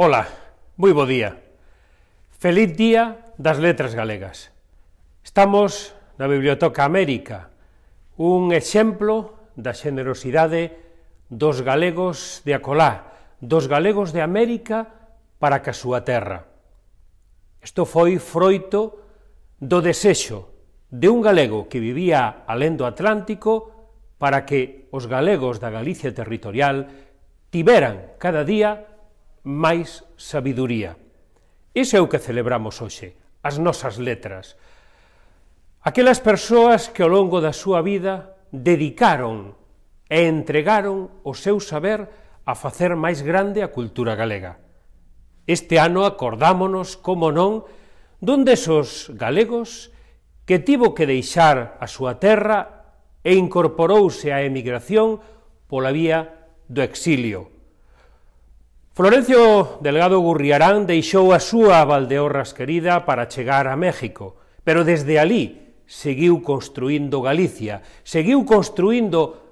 Ola, moi bo día. Feliz Día das Letras Galegas. Estamos na Biblioteca América, un exemplo da xenerosidade dos galegos de Acolá, dos galegos de América para que a súa terra. Isto foi froito do desexo de un galego que vivía alén do Atlántico para que os galegos da Galicia territorial tiveran cada día máis sabiduría. Ese é o que celebramos hoxe, as nosas letras. Aquelas persoas que ao longo da súa vida dedicaron e entregaron o seu saber a facer máis grande a cultura galega. Este ano acordámonos, como non, dun desos galegos que tivo que deixar a súa terra e incorporouse á emigración pola vía do exilio. Florencio Delgado Gurriarán deixou a súa Valdeorras querida para chegar a México, pero desde ali seguiu construindo Galicia, seguiu construindo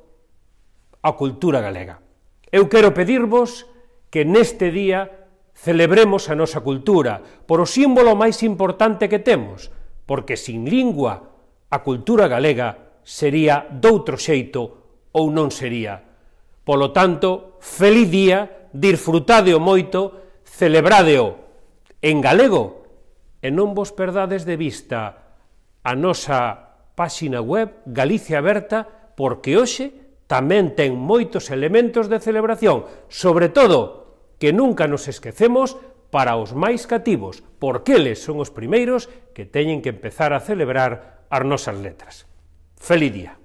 a cultura galega. Eu quero pedirvos que neste día celebremos a nosa cultura por o símbolo máis importante que temos, porque sin lingua a cultura galega sería doutro xeito ou non sería. Polo tanto, feliz día disfrutadeo moito, celebradeo en galego e non vos perdades de vista a nosa páxina web Galicia Aberta porque hoxe tamén ten moitos elementos de celebración, sobre todo que nunca nos esquecemos para os máis cativos, porque eles son os primeiros que teñen que empezar a celebrar as nosas letras. Feliz día!